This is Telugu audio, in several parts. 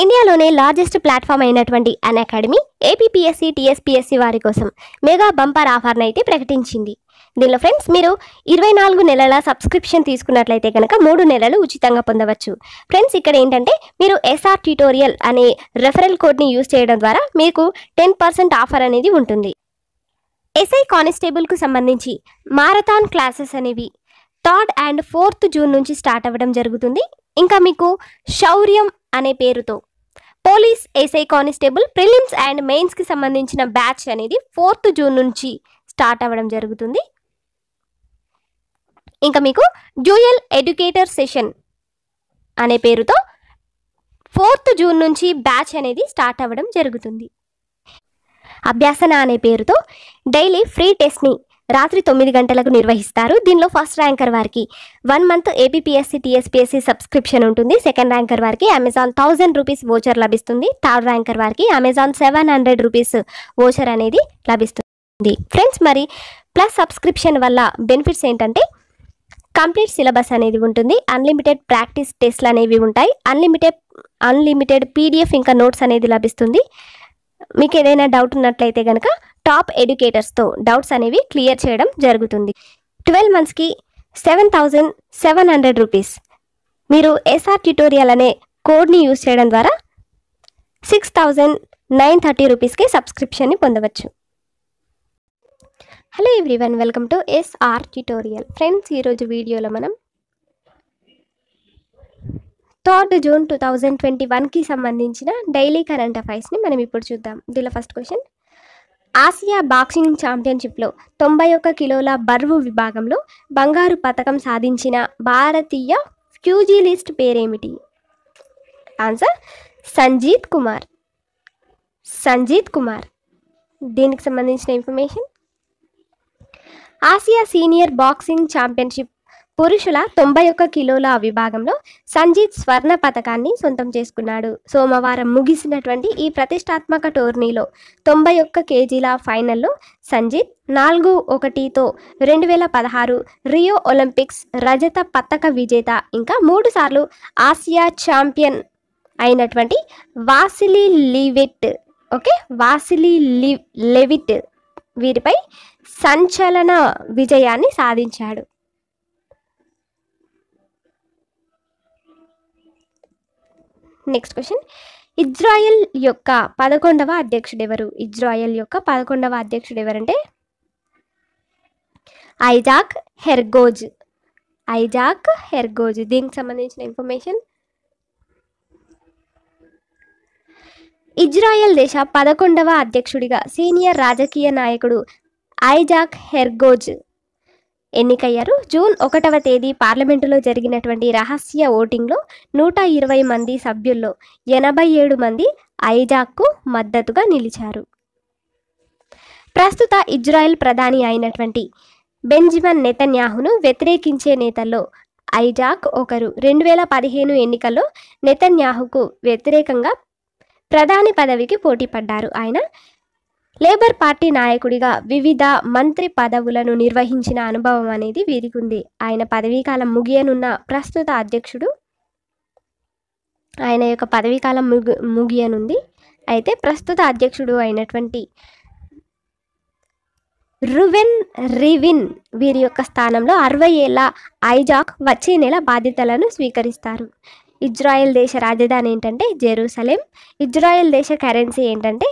ఇండియాలోనే లార్జెస్ట్ ప్లాట్ఫామ్ అయినటువంటి అన్ అకాడమీ ఏపీఎస్సి టీఎస్పీఎస్సి వారి కోసం మెగా బంపర్ ఆఫర్ను అయితే ప్రకటించింది దీనిలో ఫ్రెండ్స్ మీరు ఇరవై నాలుగు నెలల సబ్స్క్రిప్షన్ తీసుకున్నట్లయితే కనుక మూడు నెలలు ఉచితంగా పొందవచ్చు ఫ్రెండ్స్ ఇక్కడ ఏంటంటే మీరు ఎస్ఆర్ ట్యూటోరియల్ అనే రెఫరల్ కోడ్ని యూజ్ చేయడం ద్వారా మీకు టెన్ పర్సెంట్ ఆఫర్ అనేది ఉంటుంది ఎస్ఐ కానిస్టేబుల్కు సంబంధించి మారథాన్ క్లాసెస్ అనేవి థర్డ్ అండ్ ఫోర్త్ జూన్ నుంచి స్టార్ట్ అవ్వడం జరుగుతుంది ఇంకా మీకు శౌర్యం అనే పేరుతో police SI constable prelims and మెయిన్స్కి సంబంధించిన బ్యాచ్ అనేది ఫోర్త్ జూన్ నుంచి స్టార్ట్ అవ్వడం జరుగుతుంది ఇంకా మీకు డ్యూయల్ ఎడ్యుకేటర్ సెషన్ అనే పేరుతో ఫోర్త్ జూన్ నుంచి బ్యాచ్ అనేది స్టార్ట్ అవ్వడం జరుగుతుంది అభ్యాసన అనే పేరుతో డైలీ ఫ్రీ టెస్ట్ని రాత్రి తొమ్మిది గంటలకు నిర్వహిస్తారు దీనిలో ఫస్ట్ ర్యాంకర్ వారికి one month APSC TSPSC subscription ఉంటుంది సెకండ్ ర్యాంకర్ వారికి అమెజాన్ థౌజండ్ రూపీస్ వోచర్ లభిస్తుంది థర్డ్ ర్యాంకర్ వారికి Amazon seven hundred rupees voucher అనేది లభిస్తుంది ఫ్రెండ్స్ మరి ప్లస్ సబ్స్క్రిప్షన్ వల్ల బెనిఫిట్స్ ఏంటంటే కంప్లీట్ సిలబస్ అనేది ఉంటుంది అన్లిమిటెడ్ ప్రాక్టీస్ టెస్ట్లు అనేవి ఉంటాయి అన్లిమిటెడ్ అన్లిమిటెడ్ పీడిఎఫ్ ఇంకా నోట్స్ అనేది లభిస్తుంది మీకు ఏదైనా డౌట్ ఉన్నట్లయితే కనుక టాప్ ఎడ్యుకేటర్స్తో డౌట్స్ అనేవి క్లియర్ చేయడం జరుగుతుంది ట్వెల్వ్ మంత్స్కి seven thousand seven hundred rupees మీరు ఎస్ఆర్ ట్యూటోరియల్ అనే కోడ్ని యూజ్ చేయడం ద్వారా సిక్స్ థౌజండ్ నైన్ థర్టీ రూపీస్కి సబ్స్క్రిప్షన్ని పొందవచ్చు hello everyone welcome to SR tutorial friends ఈరోజు వీడియోలో మనం third June two thousand twenty వన్కి సంబంధించిన డైలీ కరెంట్ అఫైర్స్ని మనం ఇప్పుడు చూద్దాం దీనిలో ఫస్ట్ క్వశ్చన్ ఆసియా బాక్సింగ్ ఛాంపియన్షిప్లో తొంభై ఒక్క కిలోల బరువు విభాగంలో బంగారు పథకం సాధించిన భారతీయ ఫ్యూజీ లిస్ట్ పేరేమిటి ఆన్సర్ సంజీత్ కుమార్ సంజీత్ కుమార్ దీనికి సంబంధించిన information Asia senior boxing championship పురుషుల తొంభై ఒక్క కిలోల విభాగంలో సంజీత్ స్వర్ణ పథకాన్ని సొంతం చేసుకున్నాడు సోమవారం ముగిసినటువంటి ఈ ప్రతిష్టాత్మక టోర్నీలో తొంభై ఒక్క కేజీల ఫైనల్లో సంజీత్ నాలుగు ఒకటితో రెండు వేల పదహారు రియో ఒలింపిక్స్ రజత పతక విజేత ఇంకా మూడుసార్లు ఆసియా ఛాంపియన్ అయినటువంటి వాసిలీ లివిట్ ఓకే వాసిలీ లివ్ లెవిట్ వీరిపై సంచలన విజయాన్ని సాధించాడు నెక్స్ట్ క్వశ్చన్ ఇజ్రాయెల్ యొక్క పదకొండవ అధ్యక్షుడు ఎవరు ఇజ్రాయెల్ యొక్క పదకొండవ అధ్యక్షుడు ఎవరంటే ఐజాక్ హెర్గోజ్ ఐజాక్ హెర్గోజ్ దీనికి సంబంధించిన ఇన్ఫర్మేషన్ ఇజ్రాయెల్ దేశ పదకొండవ అధ్యక్షుడిగా సీనియర్ రాజకీయ నాయకుడు ఐజాక్ హెర్గోజ్ ఎన్నికయ్యారు జూన్ ఒకటవ తేదీ పార్లమెంటులో జరిగినటువంటి రహస్య ఓటింగ్లో నూట ఇరవై మంది సభ్యుల్లో ఎనభై ఏడు మంది ఐజాక్కు మద్దతుగా నిలిచారు ప్రస్తుత ఇజ్రాయెల్ ప్రధాని అయినటువంటి బెంజిమన్ నెతన్యాహును వ్యతిరేకించే నేతల్లో ఐజాక్ ఒకరు రెండు వేల పదిహేను ఎన్నికల్లో నెతన్యాహుకు వ్యతిరేకంగా ప్రధాని పదవికి పోటీ పడ్డారు ఆయన లేబర్ పార్టీ నాయకుడిగా వివిధ మంత్రి పదవులను నిర్వహించిన అనుభవం అనేది వీరికుంది ఆయన పదవీకాలం ముగియనున్న ప్రస్తుత అధ్యక్షుడు ఆయన యొక్క పదవీకాలం ముగి ముగియనుంది అయితే ప్రస్తుత అధ్యక్షుడు అయినటువంటి రువెన్ రివిన్ వీరి యొక్క స్థానంలో అరవై ఏళ్ళ ఐజాక్ వచ్చే నెల బాధ్యతలను స్వీకరిస్తారు ఇజ్రాయెల్ దేశ రాజధాని ఏంటంటే జెరూసలేం ఇజ్రాయెల్ దేశ కరెన్సీ ఏంటంటే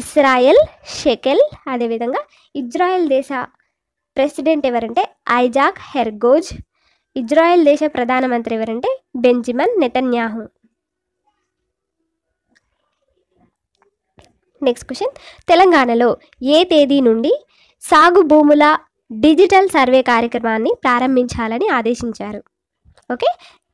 ఇస్రాయెల్ షెకెల్ అదేవిధంగా ఇజ్రాయెల్ దేశ ప్రెసిడెంట్ ఎవరంటే ఐజాక్ హెర్గోజ్ ఇజ్రాయెల్ దేశ ప్రధానమంత్రి ఎవరంటే బెంజిమన్ నెతన్యాహు నెక్స్ట్ క్వశ్చన్ తెలంగాణలో ఏ తేదీ నుండి సాగు భూముల డిజిటల్ సర్వే కార్యక్రమాన్ని ప్రారంభించాలని ఆదేశించారు ఓకే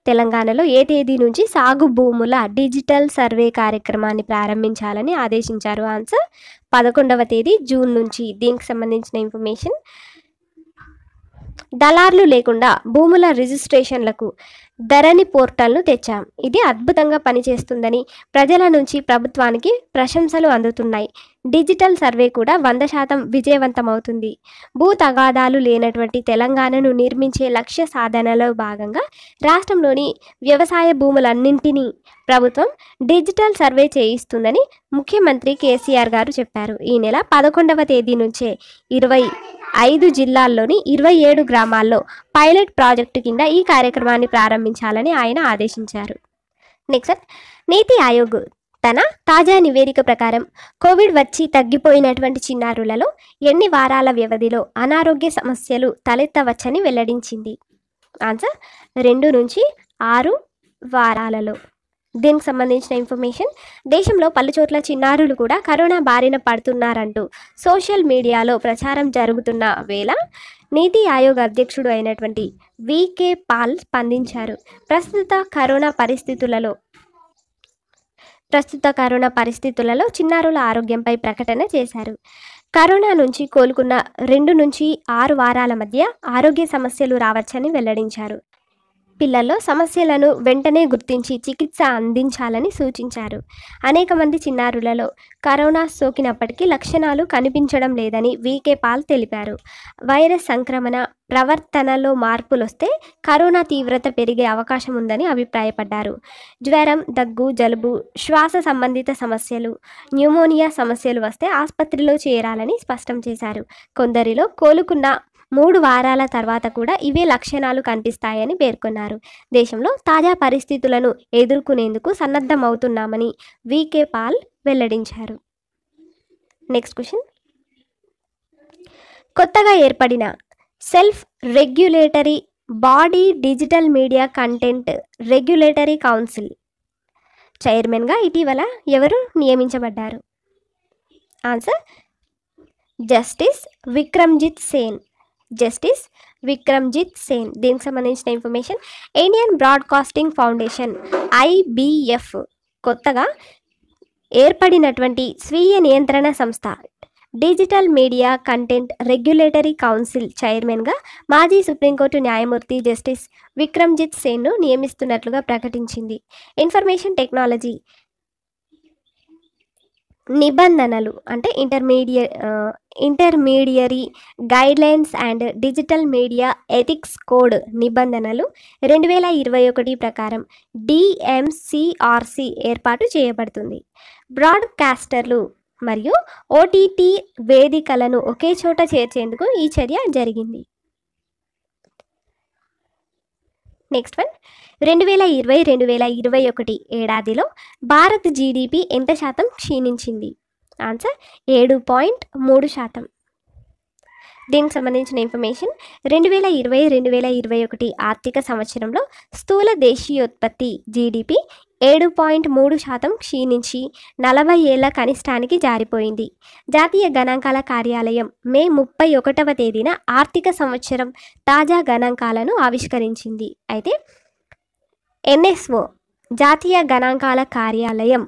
తెలంగాణలో ఏ తేదీ నుంచి సాగు భూముల డిజిటల్ సర్వే కార్యక్రమాన్ని ప్రారంభించాలని ఆదేశించారు ఆన్సర్ పదకొండవ తేదీ జూన్ నుంచి దీనికి సంబంధించిన ఇన్ఫర్మేషన్ దళార్లు లేకుండా భూముల రిజిస్ట్రేషన్లకు ధరణి పోర్టల్ను తెచ్చాం ఇది అద్భుతంగా పనిచేస్తుందని ప్రజల నుంచి ప్రభుత్వానికి ప్రశంసలు అందుతున్నాయి డిజిటల్ సర్వే కూడా వంద శాతం విజయవంతమవుతుంది భూ తగాదాలు లేనటువంటి తెలంగాణను నిర్మించే లక్ష్య సాధనలో భాగంగా రాష్ట్రంలోని వ్యవసాయ భూములన్నింటినీ ప్రభుత్వం డిజిటల్ సర్వే చేయిస్తుందని ముఖ్యమంత్రి కేసీఆర్ గారు చెప్పారు ఈ నెల పదకొండవ తేదీ నుంచే ఇరవై ఐదు జిల్లాల్లోని ఇరవై ఏడు గ్రామాల్లో పైలట్ ప్రాజెక్టు కింద ఈ కార్యక్రమాన్ని ప్రారంభించాలని ఆయన ఆదేశించారు నెక్స్ట్ నీతి ఆయోగ్ తన తాజా నివేదిక ప్రకారం కోవిడ్ వచ్చి తగ్గిపోయినటువంటి చిన్నారులలో ఎన్ని వారాల వ్యవధిలో అనారోగ్య సమస్యలు తలెత్తవచ్చని వెల్లడించింది ఆన్సర్ రెండు నుంచి ఆరు వారాలలో దీనికి సంబంధించిన ఇన్ఫర్మేషన్ దేశంలో పలుచోట్ల చిన్నారులు కూడా కరోనా బారిన పడుతున్నారంటూ సోషల్ మీడియాలో ప్రచారం జరుగుతున్న వేళ నీతి ఆయోగ్ అధ్యక్షుడు అయినటువంటి వికే పాల్ స్పందించారు ప్రస్తుత కరోనా పరిస్థితులలో ప్రస్తుత కరోనా పరిస్థితులలో చిన్నారుల ఆరోగ్యంపై ప్రకటన చేశారు కరోనా నుంచి కోలుకున్న రెండు నుంచి ఆరు వారాల మధ్య ఆరోగ్య సమస్యలు రావచ్చని వెల్లడించారు పిల్లల్లో సమస్యలను వెంటనే గుర్తించి చికిత్స అందించాలని సూచించారు అనేక మంది చిన్నారులలో కరోనా సోకినప్పటికీ లక్షణాలు కనిపించడం లేదని వికే పాల్ తెలిపారు వైరస్ సంక్రమణ ప్రవర్తనలో మార్పులొస్తే కరోనా తీవ్రత పెరిగే అవకాశం ఉందని అభిప్రాయపడ్డారు జ్వరం దగ్గు జలుబు శ్వాస సంబంధిత సమస్యలు న్యూమోనియా సమస్యలు వస్తే ఆసుపత్రిలో చేరాలని స్పష్టం చేశారు కొందరిలో కోలుకున్న మూడు వారాల తర్వాత కూడా ఇవే లక్షణాలు కనిపిస్తాయని పేర్కొన్నారు దేశంలో తాజా పరిస్థితులను ఎదుర్కొనేందుకు సన్నద్ధమవుతున్నామని వికే పాల్ వెల్లడించారు నెక్స్ట్ క్వశ్చన్ కొత్తగా ఏర్పడిన self regulatory body digital media content regulatory council చైర్మన్గా ఇటీవల ఎవరు నియమించబడ్డారు answer justice Vikramjit Sen justice Vikramjit Sen దీనికి సంబంధించిన information Indian broadcasting foundation IBF కొత్తగా ఏర్పడినటువంటి స్వీయ నియంత్రణ సంస్థ digital media content regulatory council చైర్మన్గా మాజీ సుప్రీంకోర్టు న్యాయమూర్తి జస్టిస్ విక్రమ్జిత్ సేన్ను నియమిస్తున్నట్లుగా ప్రకటించింది ఇన్ఫర్మేషన్ టెక్నాలజీ నిబంధనలు అంటే intermedia intermediary guidelines and digital media ethics code నిబంధనలు రెండు వేల ఇరవై ఒకటి ప్రకారం డిఎంసిఆర్సి ఏర్పాటు చేయబడుతుంది బ్రాడ్కాస్టర్లు మరియు ఓటీటీ వేదికలను ఒకే చోట చేర్చేందుకు ఈ చర్య జరిగింది నెక్స్ట్ వన్ రెండు వేల ఇరవై రెండు వేల ఇరవై ఒకటి ఏడాదిలో భారత్ జీడిపి ఎంత శాతం క్షీణించింది ఆన్సర్ ఏడు పాయింట్ మూడు శాతం దీనికి సంబంధించిన ఇన్ఫర్మేషన్ రెండు వేల ఇరవై రెండు వేల ఇరవై ఒకటి ఆర్థిక సంవత్సరంలో స్థూల దేశీయోత్పత్తి జీడిపి ఏడు పాయింట్ మూడు శాతం క్షీణించి నలభై ఏళ్ల కనిష్టానికి జారిపోయింది జాతీయ గణాంకాల కార్యాలయం మే ముప్పై ఒకటవ తేదీన ఆర్థిక సంవత్సరం తాజా గణాంకాలను ఆవిష్కరించింది అయితే ఎన్ఎస్ఓ జాతీయ గణాంకాల కార్యాలయం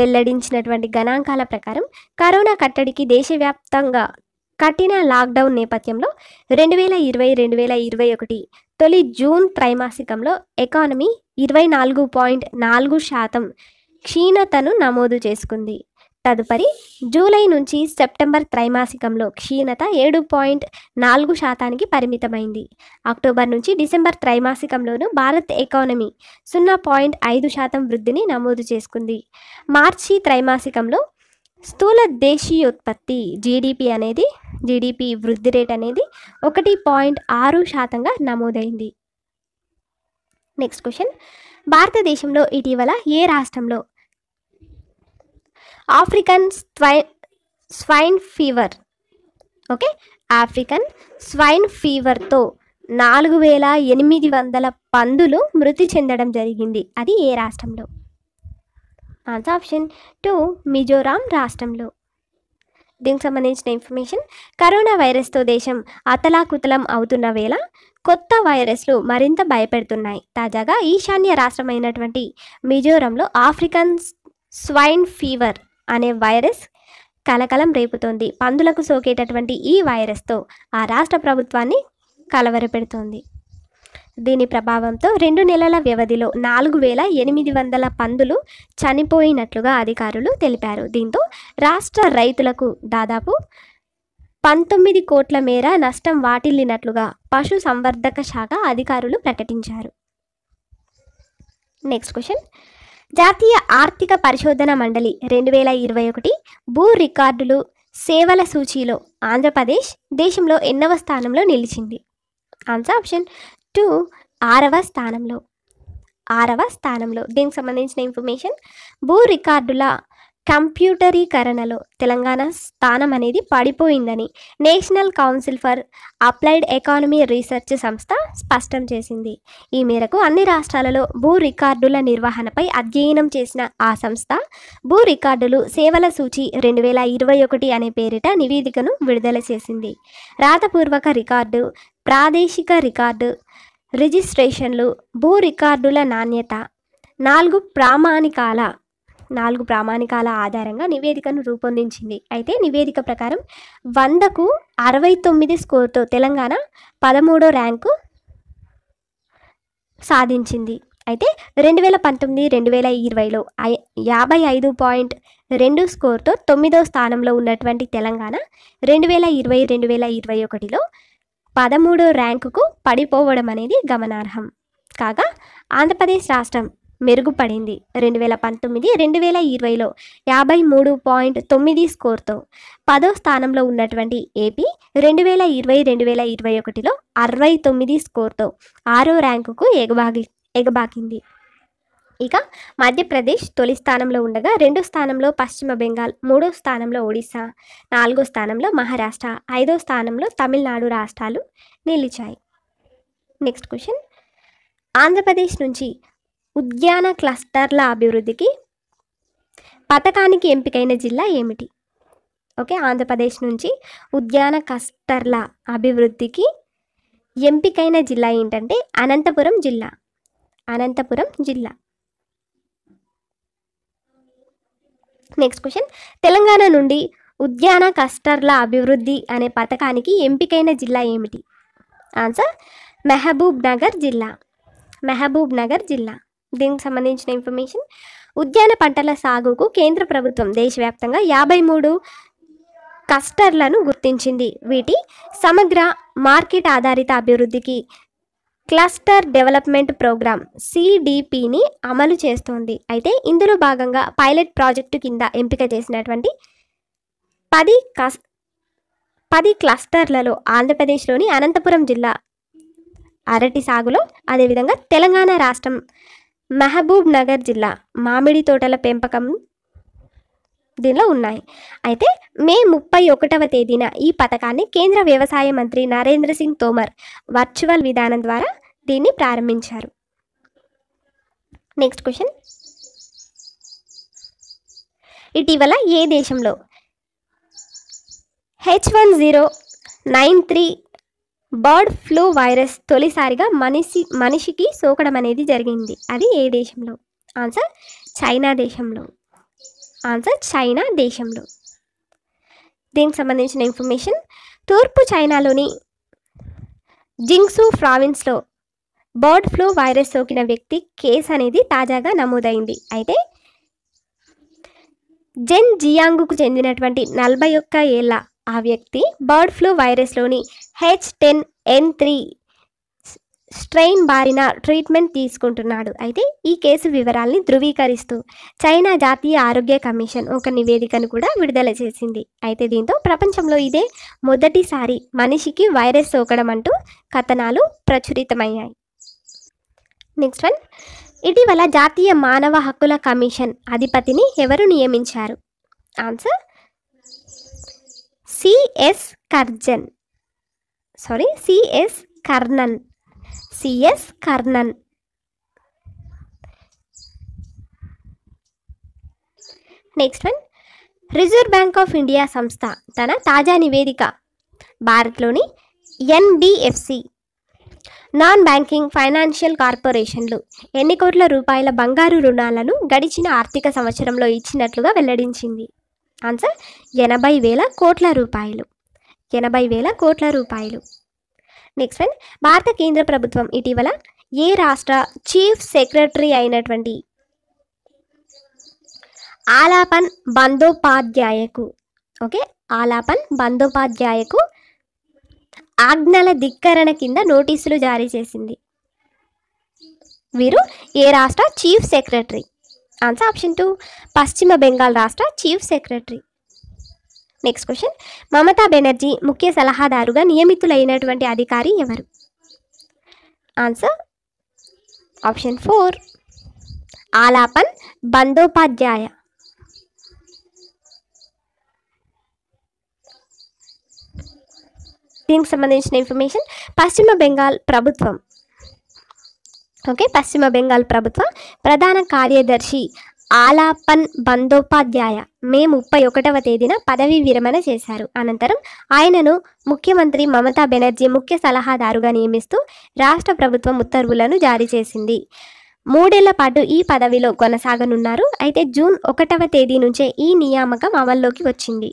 వెల్లడించినటువంటి గణాంకాల ప్రకారం కరోనా కట్టడికి దేశవ్యాప్తంగా కఠిన లాక్డౌన్ నేపథ్యంలో రెండు వేల ఇరవై రెండు వేల ఇరవై ఒకటి తొలి జూన్ త్రైమాసికంలో ఎకానమీ ఇరవై నాలుగు పాయింట్ నాలుగు శాతం క్షీణతను నమోదు చేసుకుంది తదుపరి జూలై నుంచి సెప్టెంబర్ త్రైమాసికంలో క్షీణత ఏడు పాయింట్ నాలుగు శాతానికి పరిమితమైంది అక్టోబర్ నుంచి డిసెంబర్ త్రైమాసికంలోనూ భారత్ ఎకానమీ సున్నా పాయింట్ ఐదు శాతం వృద్ధిని నమోదు చేసుకుంది మార్చి త్రైమాసికంలో స్థూల దేశీయోత్పత్తి జీడిపి అనేది జీడిపి వృద్ధి రేట్ అనేది ఒకటి పాయింట్ ఆరు శాతంగా నమోదైంది నెక్స్ట్ క్వశ్చన్ భారతదేశంలో ఇటీవల ఏ రాష్ట్రంలో ఆఫ్రికన్ స్వై swine fever okay African swine ఫీవర్తో నాలుగు వేల ఎనిమిది వందల పందులు మృతి చెందడం జరిగింది అది ఏ రాష్ట్రంలో ఆన్సర్ ఆప్షన్ టూ మిజోరాం రాష్ట్రంలో దీనికి సంబంధించిన ఇన్ఫర్మేషన్ కరోనా వైరస్తో దేశం అతలాకుతలం అవుతున్న వేళ కొత్త వైరస్లు మరింత భయపెడుతున్నాయి తాజాగా ఈశాన్య రాష్ట్రమైనటువంటి మిజోరంలో ఆఫ్రికన్ స్వైన్ ఫీవర్ అనే వైరస్ కలకలం రేపుతోంది పందులకు సోకేటటువంటి ఈ వైరస్తో ఆ రాష్ట్ర ప్రభుత్వాన్ని కలవరపెడుతోంది దీని ప్రభావంతో రెండు నెలల వ్యవధిలో నాలుగు వేల ఎనిమిది వందల పందులు చనిపోయినట్లుగా అధికారులు తెలిపారు దీంతో రాష్ట్ర రైతులకు దాదాపు పంతొమ్మిది కోట్ల మేర నష్టం వాటిల్లినట్లుగా పశు సంవర్ధక శాఖ అధికారులు ప్రకటించారు నెక్స్ట్ క్వశ్చన్ జాతీయ ఆర్థిక పరిశోధన మండలి రెండు వేల ఇరవై ఒకటి భూ రికార్డులు సేవల సూచీలో ఆంధ్రప్రదేశ్ దేశంలో ఎన్నవ స్థానంలో నిలిచింది ఆన్సర్ ఆప్షన్ టు ఆరవ స్థానంలో ఆరవ స్థానంలో దీనికి సంబంధించిన ఇన్ఫర్మేషన్ భూ రికార్డుల కంప్యూటరీకరణలో తెలంగాణ స్థానం అనేది పడిపోయిందని National Council for Applied Economy Research సంస్థ స్పష్టం చేసింది ఈ మేరకు అన్ని రాష్ట్రాలలో భూ రికార్డుల నిర్వహణపై అధ్యయనం చేసిన ఆ సంస్థ భూ రికార్డులు సేవల సూచి రెండు వేల ఇరవై ఒకటి అనే పేరిట నివేదికను విడుదల చేసింది రాతపూర్వక రికార్డు ప్రాదేశిక రికార్డు రిజిస్ట్రేషన్లు భూ రికార్డుల నాణ్యత నాలుగు ప్రామాణికాల నాలుగు ప్రామాణికాల ఆధారంగా నివేదికను రూపొందించింది అయితే నివేదిక ప్రకారం వందకు అరవై తొమ్మిది స్కోర్తో తెలంగాణ పదమూడో ర్యాంకు సాధించింది అయితే రెండు వేల పంతొమ్మిది రెండు వేల ఇరవైలో యాభై ఐదు పాయింట్ రెండు స్కోర్తో తొమ్మిదో స్థానంలో ఉన్నటువంటి తెలంగాణ రెండు వేల ఇరవై రెండు వేల ఇరవై ఒకటిలో పదమూడో ర్యాంకుకు పడిపోవడం అనేది గమనార్హం కాగా ఆంధ్రప్రదేశ్ రాష్ట్రం మెరుగుపడింది రెండు వేల పంతొమ్మిది రెండు వేల ఇరవైలో యాభై మూడు పాయింట్ తొమ్మిది స్కోర్తో పదో స్థానంలో ఉన్నటువంటి ఏపీ రెండు వేల ఇరవై రెండు వేల ఇరవై ఒకటిలో అరవై తొమ్మిది స్కోర్తో ఆరో ర్యాంకుకు ఎగబాగి ఎగబాకింది ఇక మధ్యప్రదేశ్ తొలి స్థానంలో ఉండగా రెండో స్థానంలో పశ్చిమ బెంగాల్ మూడో స్థానంలో ఒడిశా నాలుగో స్థానంలో మహారాష్ట్ర ఐదో స్థానంలో తమిళనాడు రాష్ట్రాలు నిలిచాయి నెక్స్ట్ క్వశ్చన్ ఆంధ్రప్రదేశ్ నుంచి ఉద్యాన క్లస్టర్ల అభివృద్ధికి పథకానికి ఎంపికైన జిల్లా ఏమిటి ఓకే ఆంధ్రప్రదేశ్ నుంచి ఉద్యాన క్లస్టర్ల అభివృద్ధికి ఎంపికైన జిల్లా ఏంటంటే అనంతపురం జిల్లా అనంతపురం జిల్లా నెక్స్ట్ క్వశ్చన్ తెలంగాణ నుండి ఉద్యాన కస్టర్ల అభివృద్ధి అనే పథకానికి ఎంపికైన జిల్లా ఏమిటి ఆన్సర్ మెహబూబ్ నగర్ జిల్లా మెహబూబ్ నగర్ జిల్లా దీనికి సంబంధించిన ఇన్ఫర్మేషన్ ఉద్యాన పంటల సాగుకు కేంద్ర ప్రభుత్వం దేశవ్యాప్తంగా యాభై మూడు కస్టర్లను గుర్తించింది వీటి సమగ్ర మార్కెట్ ఆధారిత అభివృద్ధికి క్లస్టర్ డెవలప్మెంట్ ప్రోగ్రామ్ సిడిపిని అమలు చేస్తోంది అయితే ఇందులో భాగంగా పైలట్ ప్రాజెక్టు కింద ఎంపిక చేసినటువంటి పది కస్ పది క్లస్టర్లలో ఆంధ్రప్రదేశ్లోని అనంతపురం జిల్లా అరటి సాగులో అదేవిధంగా తెలంగాణ రాష్ట్రం మహబూబ్ నగర్ జిల్లా మామిడి తోటల పెంపకం దీనిలో ఉన్నాయి అయితే మే ముప్పై ఒకటవ తేదీన ఈ పథకాన్ని కేంద్ర వ్యవసాయ మంత్రి నరేంద్ర సింగ్ తోమర్ వర్చువల్ విధానం ద్వారా దీన్ని ప్రారంభించారు నెక్స్ట్ క్వశ్చన్ ఇటీవల ఏ దేశంలో H one zero nine three bird flu virus తొలిసారిగా మనిషి మనిషికి సోకడం అనేది జరిగింది అది ఏ దేశంలో ఆన్సర్ చైనా దేశంలో ఆన్సర్ చైనా దేశంలో దీనికి సంబంధించిన ఇన్ఫర్మేషన్ తూర్పు చైనాలోని జింగ్సు ప్రావిన్స్లో బర్డ్ ఫ్లూ వైరస్ సోకిన వ్యక్తి కేసు అనేది తాజాగా నమోదైంది అయితే జెన్ జియాంగుకు చెందినటువంటి నలభై ఒక్క ఏళ్ళ ఆ వ్యక్తి బర్డ్ ఫ్లూ వైరస్లోని H ten N three strain బారిన ట్రీట్మెంట్ తీసుకుంటున్నాడు అయితే ఈ కేసు వివరాల్ని ధృవీకరిస్తూ చైనా జాతీయ ఆరోగ్య కమిషన్ ఒక నివేదికను కూడా విడుదల చేసింది అయితే దీంతో ప్రపంచంలో ఇదే మొదటిసారి మనిషికి వైరస్ సోకడం అంటూ కథనాలు ప్రచురితమయ్యాయి నెక్స్ట్ వన్ ఇటీవల జాతీయ మానవ హక్కుల కమిషన్ అధిపతిని ఎవరు నియమించారు answer CS Karjan sorry CS Karnan CS Karnan next one Reserve Bank of India సంస్థ తన తాజా నివేదిక భారత్లోని ఎన్బిఎఫ్సి నాన్ బ్యాంకింగ్ ఫైనాన్షియల్ కార్పొరేషన్లు ఎన్ని కోట్ల రూపాయల బంగారు రుణాలను గడిచిన ఆర్థిక సంవత్సరంలో ఇచ్చినట్లుగా వెల్లడించింది ఆన్సర్ ఎనభై వేల కోట్ల రూపాయలు ఎనభై వేల కోట్ల రూపాయలు నెక్స్ట్ వన్ భారత కేంద్ర ప్రభుత్వం ఇటీవల ఏ రాష్ట్ర చీఫ్ సెక్రటరీ అయినటువంటి ఆలాపన్ బందోపాధ్యాయకు ఓకే ఆలాపన్ బందోపాధ్యాయకు ఆజ్ఞల ధిక్కరణ కింద నోటీసులు జారీ చేసింది వీరు ఏ రాష్ట్ర chief secretary answer option two పశ్చిమ బెంగాల్ రాష్ట్ర chief secretary next question Mamata Banerjee ముఖ్య సలహాదారుగా నియమితులైనటువంటి అధికారి ఎవరు answer option four Alapan Bandyopadhyay దీనికి సంబంధించిన ఇన్ఫర్మేషన్ పశ్చిమ బెంగాల్ ప్రభుత్వం ఓకే పశ్చిమ బెంగాల్ ప్రభుత్వం ప్రధాన కార్యదర్శి ఆలాపన్ బందోపాధ్యాయ మే ముప్పై ఒకటవ తేదీన పదవీ విరమణ చేశారు అనంతరం ఆయనను ముఖ్యమంత్రి మమతా బెనర్జీ ముఖ్య సలహాదారుగా నియమిస్తూ రాష్ట్ర ప్రభుత్వం ఉత్తర్వులను జారీ చేసింది మూడేళ్ల పాటు ఈ పదవిలో కొనసాగనున్నారు అయితే జూన్ ఒకటవ తేదీ నుంచే ఈ నియామకం అమల్లోకి వచ్చింది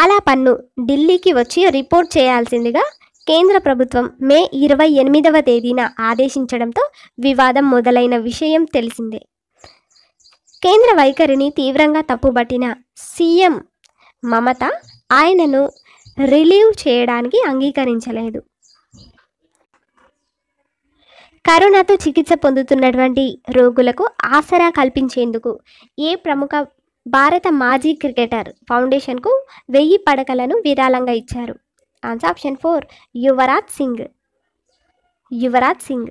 ఆలా పన్ను ఢిల్లీకి వచ్చి రిపోర్ట్ చేయాల్సిందిగా కేంద్ర ప్రభుత్వం మే ఇరవై ఎనిమిదవ తేదీన ఆదేశించడంతో వివాదం మొదలైన విషయం తెలిసిందే కేంద్ర వైఖరిని తీవ్రంగా తప్పుబట్టిన సీఎం మమత ఆయనను రిలీవ్ చేయడానికి అంగీకరించలేదు కరోనాతో చికిత్స పొందుతున్నటువంటి రోగులకు ఆసరా కల్పించేందుకు ఏ ప్రముఖ భారత మాజీ క్రికెటర్ ఫౌండేషన్కు వెయ్యి పడకలను విరాళంగా ఇచ్చారు answer option four Yuvraj Singh Yuvraj Singh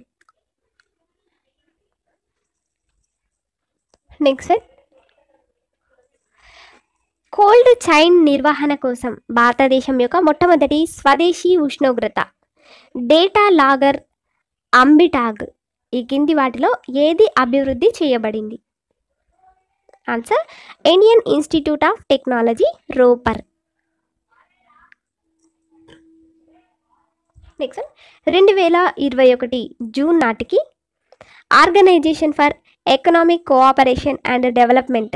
next cold chain నిర్వహణ కోసం భారతదేశం యొక్క మొట్టమొదటి స్వదేశీ ఉష్ణోగ్రత డేటా లాగర్ అంబిటాగ్ ఈ కింది వాటిలో ఏది అభివృద్ధి చేయబడింది answer Indian Institute of Technology Ropar next రెండు వేల ఇరవై ఒకటి జూన్ నాటికి Organisation for Economic Cooperation and Development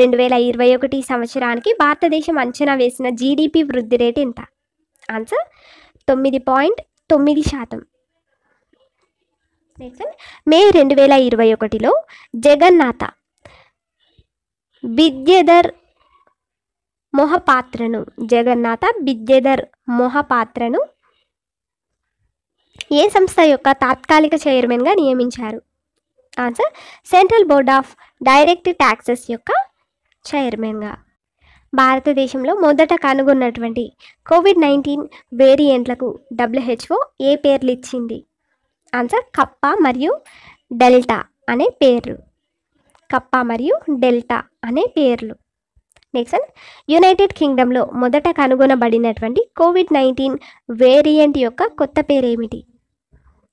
రెండు వేల ఇరవై ఒకటి సంవత్సరానికి భారతదేశం అంచనా వేసిన జీడిపి వృద్ధి రేటు ఎంత ఆన్సర్ తొమ్మిది పాయింట్ తొమ్మిది శాతం మే రెండు వేల ఇరవై ఒకటిలో జగన్నాథ బిద్యధర్ మొహపాత్రను జగన్నాథ బిద్యధర్ మొహపాత్రను ఏ సంస్థ యొక్క తాత్కాలిక చైర్మన్గా నియమించారు answer Central Board of Direct Taxes యొక్క చైర్మన్గా భారతదేశంలో మొదట కనుగొన్నటువంటి కోవిడ్ నైన్టీన్ వేరియంట్లకు డబ్ల్యూహెచ్ఓ ఏ పేర్లు ఇచ్చింది ఆన్సర్ కప్ప మరియు డెల్టా అనే పేర్లు కప్ప మరియు డెల్టా అనే పేర్లు నెక్స్ట్ యునైటెడ్ కింగ్డమ్లో మొదట కనుగొనబడినటువంటి కోవిడ్ నైన్టీన్ వేరియంట్ యొక్క కొత్త పేరు ఏమిటి